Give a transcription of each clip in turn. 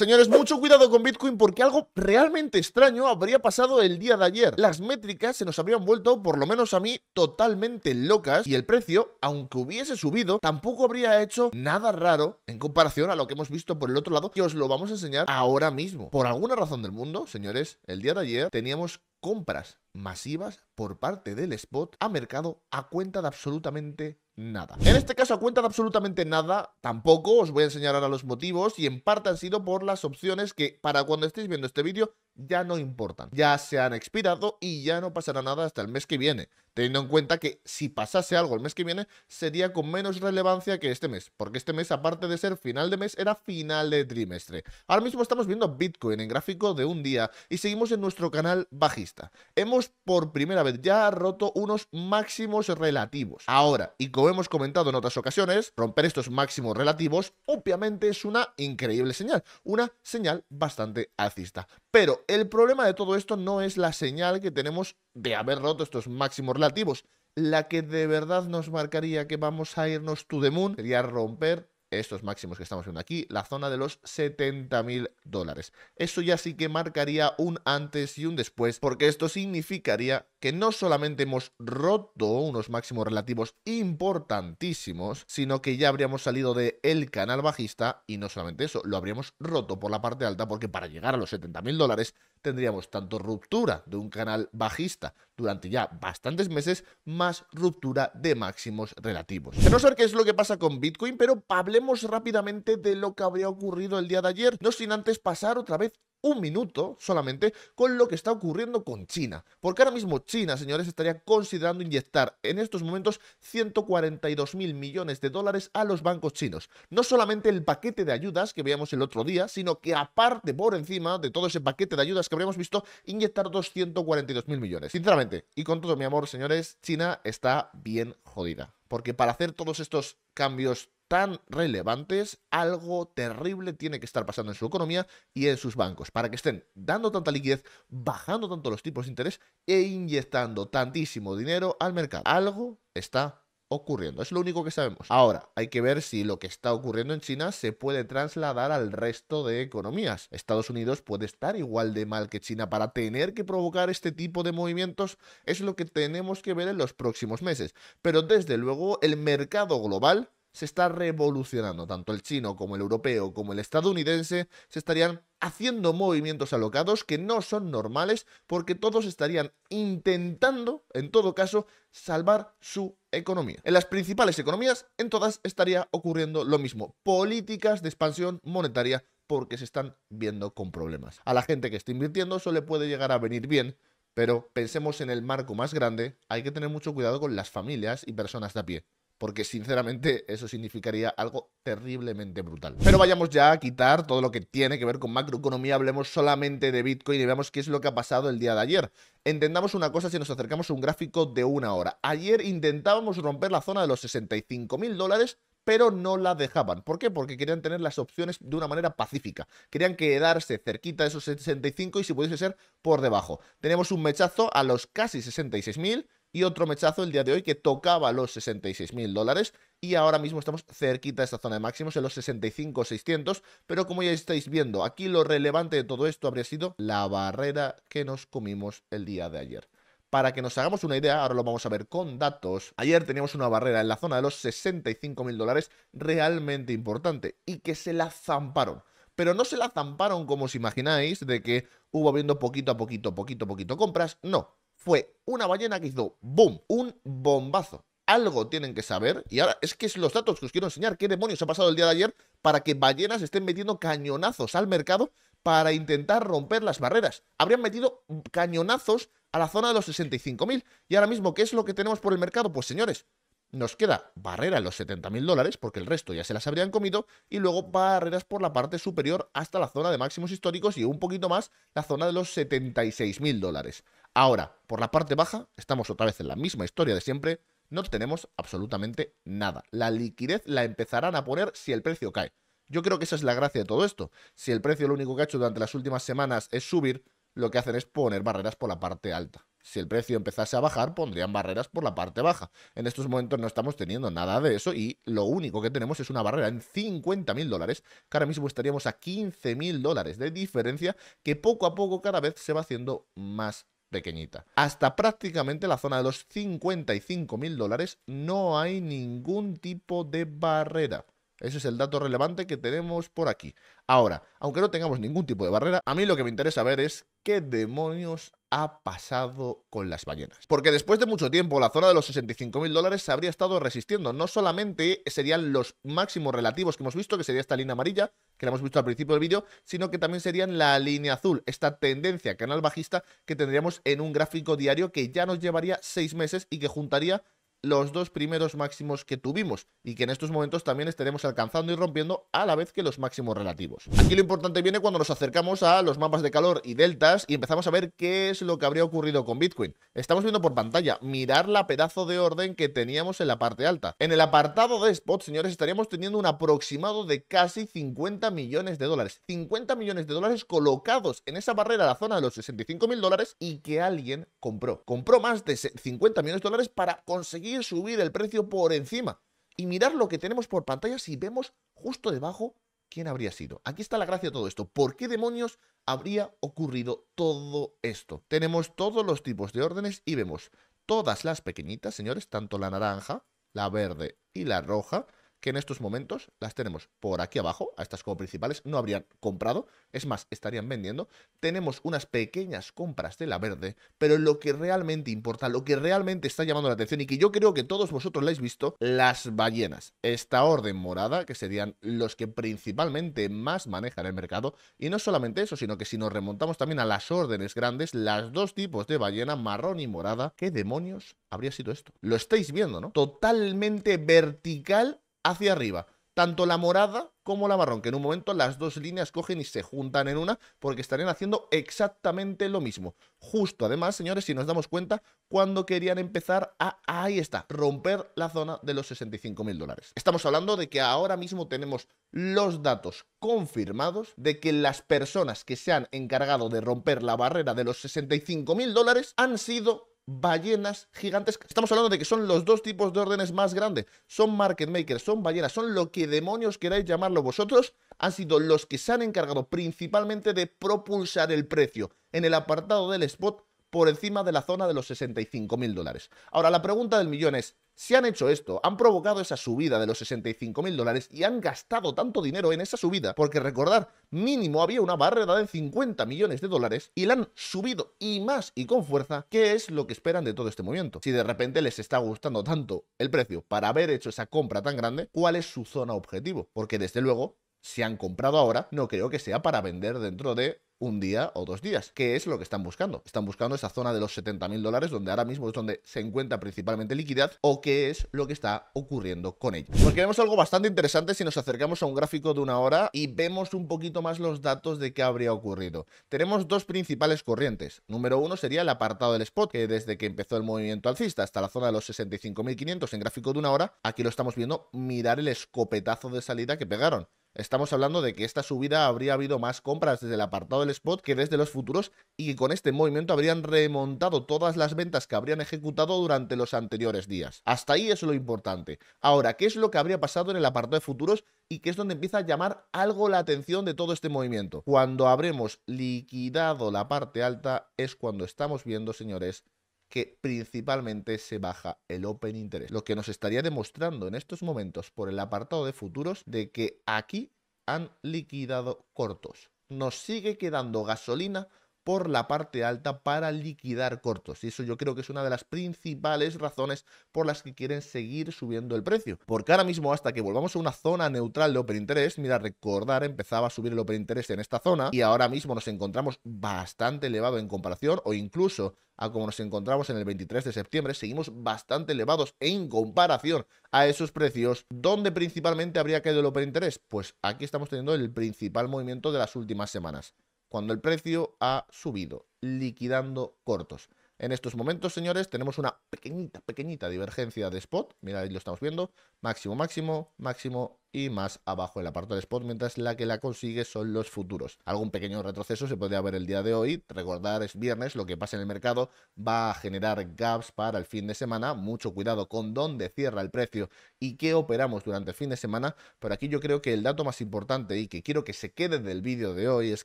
Señores, mucho cuidado con Bitcoin porque algo realmente extraño habría pasado el día de ayer. Las métricas se nos habrían vuelto, por lo menos a mí, totalmente locas y el precio, aunque hubiese subido, tampoco habría hecho nada raro en comparación a lo que hemos visto por el otro lado, Y os lo vamos a enseñar ahora mismo. Por alguna razón del mundo, señores, el día de ayer teníamos compras masivas por parte del spot a mercado a cuenta de absolutamente nada. En este caso, a cuenta de absolutamente nada, tampoco os voy a enseñar ahora los motivos y en parte han sido por las opciones que para cuando estéis viendo este vídeo ya no importan. Ya se han expirado y ya no pasará nada hasta el mes que viene. Teniendo en cuenta que si pasase algo el mes que viene, sería con menos relevancia que este mes. Porque este mes, aparte de ser final de mes, era final de trimestre. Ahora mismo estamos viendo Bitcoin en gráfico de un día y seguimos en nuestro canal bajista. Hemos por primera vez ya roto unos máximos relativos. Ahora, y como hemos comentado en otras ocasiones, romper estos máximos relativos obviamente es una increíble señal. Una señal bastante alcista. Pero el problema de todo esto no es la señal que tenemos de haber roto estos máximos relativos. La que de verdad nos marcaría que vamos a irnos to the moon sería romper estos máximos que estamos viendo aquí, la zona de los 70 mil dólares. Eso ya sí que marcaría un antes y un después, porque esto significaría que no solamente hemos roto unos máximos relativos importantísimos, sino que ya habríamos salido del el canal bajista y no solamente eso, lo habríamos roto por la parte alta porque para llegar a los 70.000 dólares tendríamos tanto ruptura de un canal bajista durante ya bastantes meses, más ruptura de máximos relativos. No sé qué es lo que pasa con Bitcoin, pero hablemos rápidamente de lo que habría ocurrido el día de ayer, no sin antes pasar otra vez un minuto solamente con lo que está ocurriendo con China. Porque ahora mismo China, señores, estaría considerando inyectar en estos momentos 142 mil millones de dólares a los bancos chinos. No solamente el paquete de ayudas que veíamos el otro día, sino que aparte por encima de todo ese paquete de ayudas que habríamos visto, inyectar 242 mil millones. Sinceramente, y con todo mi amor, señores, China está bien jodida. Porque para hacer todos estos cambios tan relevantes, algo terrible tiene que estar pasando en su economía y en sus bancos, para que estén dando tanta liquidez, bajando tanto los tipos de interés e inyectando tantísimo dinero al mercado. Algo está ocurriendo, es lo único que sabemos. Ahora, hay que ver si lo que está ocurriendo en China se puede trasladar al resto de economías. Estados Unidos puede estar igual de mal que China para tener que provocar este tipo de movimientos, es lo que tenemos que ver en los próximos meses. Pero desde luego, el mercado global se está revolucionando. Tanto el chino como el europeo como el estadounidense se estarían haciendo movimientos alocados que no son normales porque todos estarían intentando, en todo caso, salvar su economía. En las principales economías, en todas estaría ocurriendo lo mismo. Políticas de expansión monetaria porque se están viendo con problemas. A la gente que está invirtiendo eso le puede llegar a venir bien, pero pensemos en el marco más grande, hay que tener mucho cuidado con las familias y personas de a pie porque sinceramente eso significaría algo terriblemente brutal. Pero vayamos ya a quitar todo lo que tiene que ver con macroeconomía, hablemos solamente de Bitcoin y veamos qué es lo que ha pasado el día de ayer. Entendamos una cosa si nos acercamos a un gráfico de una hora. Ayer intentábamos romper la zona de los 65 mil dólares, pero no la dejaban. ¿Por qué? Porque querían tener las opciones de una manera pacífica. Querían quedarse cerquita de esos 65 y si pudiese ser por debajo. Tenemos un mechazo a los casi 66.000 y otro mechazo el día de hoy que tocaba los 66 mil dólares y ahora mismo estamos cerquita de esta zona de máximos en los 65.600, pero como ya estáis viendo, aquí lo relevante de todo esto habría sido la barrera que nos comimos el día de ayer. Para que nos hagamos una idea, ahora lo vamos a ver con datos. Ayer teníamos una barrera en la zona de los 65 mil dólares realmente importante y que se la zamparon pero no se la zamparon como os imagináis, de que hubo viendo poquito a poquito, poquito a poquito compras. No, fue una ballena que hizo boom, un bombazo. Algo tienen que saber. Y ahora es que es los datos que os quiero enseñar. ¿Qué demonios ha pasado el día de ayer para que ballenas estén metiendo cañonazos al mercado para intentar romper las barreras? Habrían metido cañonazos a la zona de los 65.000. Y ahora mismo, ¿qué es lo que tenemos por el mercado? Pues señores, nos queda barrera en los 70.000 dólares, porque el resto ya se las habrían comido, y luego barreras por la parte superior hasta la zona de máximos históricos y un poquito más la zona de los 76.000 dólares. Ahora, por la parte baja, estamos otra vez en la misma historia de siempre, no tenemos absolutamente nada. La liquidez la empezarán a poner si el precio cae. Yo creo que esa es la gracia de todo esto. Si el precio lo único que ha hecho durante las últimas semanas es subir, lo que hacen es poner barreras por la parte alta. Si el precio empezase a bajar, pondrían barreras por la parte baja. En estos momentos no estamos teniendo nada de eso y lo único que tenemos es una barrera en 50 mil dólares, que ahora mismo estaríamos a 15 mil dólares de diferencia, que poco a poco cada vez se va haciendo más pequeñita. Hasta prácticamente la zona de los 55 mil dólares no hay ningún tipo de barrera. Ese es el dato relevante que tenemos por aquí. Ahora, aunque no tengamos ningún tipo de barrera, a mí lo que me interesa ver es qué demonios ha pasado con las ballenas. Porque después de mucho tiempo, la zona de los 65 mil dólares se habría estado resistiendo. No solamente serían los máximos relativos que hemos visto, que sería esta línea amarilla, que la hemos visto al principio del vídeo, sino que también serían la línea azul, esta tendencia canal bajista que tendríamos en un gráfico diario que ya nos llevaría seis meses y que juntaría los dos primeros máximos que tuvimos y que en estos momentos también estaremos alcanzando y rompiendo a la vez que los máximos relativos. Aquí lo importante viene cuando nos acercamos a los mapas de calor y deltas y empezamos a ver qué es lo que habría ocurrido con Bitcoin. Estamos viendo por pantalla, mirar la pedazo de orden que teníamos en la parte alta. En el apartado de spot, señores, estaríamos teniendo un aproximado de casi 50 millones de dólares. 50 millones de dólares colocados en esa barrera, la zona de los 65 mil dólares y que alguien compró. Compró más de 50 millones de dólares para conseguir subir el precio por encima. Y mirar lo que tenemos por pantalla si vemos justo debajo quién habría sido. Aquí está la gracia de todo esto. ¿Por qué demonios habría ocurrido todo esto? Tenemos todos los tipos de órdenes y vemos todas las pequeñitas, señores, tanto la naranja, la verde y la roja, que en estos momentos las tenemos por aquí abajo, a estas como principales, no habrían comprado, es más, estarían vendiendo. Tenemos unas pequeñas compras de la verde, pero lo que realmente importa, lo que realmente está llamando la atención y que yo creo que todos vosotros la habéis visto, las ballenas. Esta orden morada, que serían los que principalmente más manejan el mercado, y no solamente eso, sino que si nos remontamos también a las órdenes grandes, las dos tipos de ballena, marrón y morada, ¿qué demonios habría sido esto? Lo estáis viendo, ¿no? Totalmente vertical hacia arriba. Tanto la morada como la marrón, que en un momento las dos líneas cogen y se juntan en una porque estarían haciendo exactamente lo mismo. Justo además, señores, si nos damos cuenta, cuando querían empezar a, ahí está, romper la zona de los 65 mil dólares. Estamos hablando de que ahora mismo tenemos los datos confirmados de que las personas que se han encargado de romper la barrera de los 65 mil dólares han sido ballenas gigantes Estamos hablando de que son los dos tipos de órdenes más grandes. Son market makers, son ballenas, son lo que demonios queráis llamarlo vosotros. Han sido los que se han encargado principalmente de propulsar el precio en el apartado del spot por encima de la zona de los 65 mil dólares. Ahora, la pregunta del millón es, si han hecho esto, han provocado esa subida de los 65 mil dólares y han gastado tanto dinero en esa subida, porque recordar, mínimo había una barrera de 50 millones de dólares y la han subido y más y con fuerza, ¿qué es lo que esperan de todo este movimiento? Si de repente les está gustando tanto el precio para haber hecho esa compra tan grande, ¿cuál es su zona objetivo? Porque desde luego, si han comprado ahora, no creo que sea para vender dentro de un día o dos días, ¿Qué es lo que están buscando. Están buscando esa zona de los 70.000 dólares, donde ahora mismo es donde se encuentra principalmente liquidez, o qué es lo que está ocurriendo con ella. Porque vemos algo bastante interesante si nos acercamos a un gráfico de una hora y vemos un poquito más los datos de qué habría ocurrido. Tenemos dos principales corrientes. Número uno sería el apartado del spot, que desde que empezó el movimiento alcista hasta la zona de los 65.500 en gráfico de una hora, aquí lo estamos viendo mirar el escopetazo de salida que pegaron. Estamos hablando de que esta subida habría habido más compras desde el apartado del spot que desde los futuros y que con este movimiento habrían remontado todas las ventas que habrían ejecutado durante los anteriores días. Hasta ahí es lo importante. Ahora, ¿qué es lo que habría pasado en el apartado de futuros y qué es donde empieza a llamar algo la atención de todo este movimiento? Cuando habremos liquidado la parte alta es cuando estamos viendo, señores, que principalmente se baja el Open Interest. Lo que nos estaría demostrando en estos momentos por el apartado de futuros de que aquí han liquidado cortos. Nos sigue quedando gasolina por la parte alta para liquidar cortos. Y eso yo creo que es una de las principales razones por las que quieren seguir subiendo el precio. Porque ahora mismo hasta que volvamos a una zona neutral de interés mira, recordar, empezaba a subir el interés en esta zona y ahora mismo nos encontramos bastante elevado en comparación o incluso a como nos encontramos en el 23 de septiembre, seguimos bastante elevados en comparación a esos precios. donde principalmente habría caído el interés Pues aquí estamos teniendo el principal movimiento de las últimas semanas cuando el precio ha subido, liquidando cortos. En estos momentos, señores, tenemos una pequeñita, pequeñita divergencia de spot. Mira, ahí lo estamos viendo. Máximo, máximo, máximo, y más abajo en la parte del spot, mientras la que la consigue son los futuros. Algún pequeño retroceso se podría ver el día de hoy, recordar es viernes, lo que pasa en el mercado va a generar gaps para el fin de semana, mucho cuidado con dónde cierra el precio y qué operamos durante el fin de semana, pero aquí yo creo que el dato más importante y que quiero que se quede del vídeo de hoy es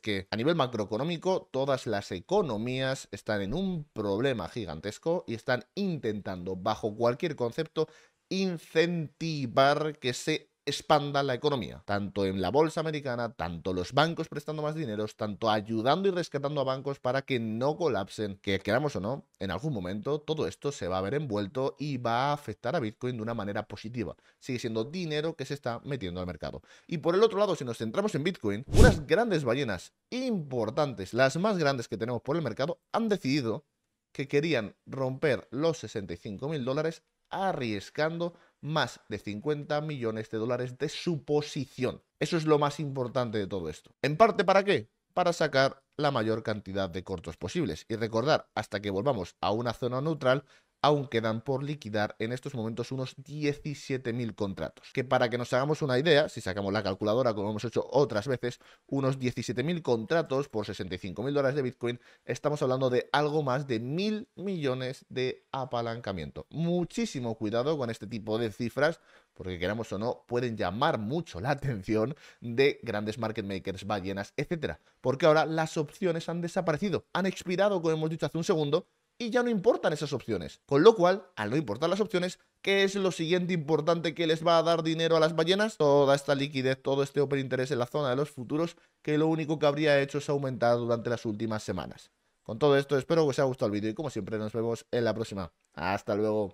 que a nivel macroeconómico todas las economías están en un problema gigantesco y están intentando bajo cualquier concepto incentivar que se expanda la economía, tanto en la bolsa americana, tanto los bancos prestando más dinero, tanto ayudando y rescatando a bancos para que no colapsen, que queramos o no, en algún momento todo esto se va a ver envuelto y va a afectar a Bitcoin de una manera positiva. Sigue siendo dinero que se está metiendo al mercado. Y por el otro lado, si nos centramos en Bitcoin, unas grandes ballenas importantes, las más grandes que tenemos por el mercado, han decidido que querían romper los 65 mil dólares arriesgando más de 50 millones de dólares de su posición. Eso es lo más importante de todo esto. ¿En parte para qué? Para sacar la mayor cantidad de cortos posibles. Y recordar, hasta que volvamos a una zona neutral, aún quedan por liquidar en estos momentos unos 17.000 contratos. Que para que nos hagamos una idea, si sacamos la calculadora como hemos hecho otras veces, unos 17.000 contratos por 65.000 dólares de Bitcoin, estamos hablando de algo más de mil millones de apalancamiento. Muchísimo cuidado con este tipo de cifras porque queramos o no, pueden llamar mucho la atención de grandes market makers, ballenas, etcétera. Porque ahora las opciones han desaparecido, han expirado, como hemos dicho hace un segundo, y ya no importan esas opciones. Con lo cual, al no importar las opciones, ¿qué es lo siguiente importante que les va a dar dinero a las ballenas? Toda esta liquidez, todo este open interés en la zona de los futuros, que lo único que habría hecho es aumentar durante las últimas semanas. Con todo esto, espero que os haya gustado el vídeo y como siempre nos vemos en la próxima. Hasta luego.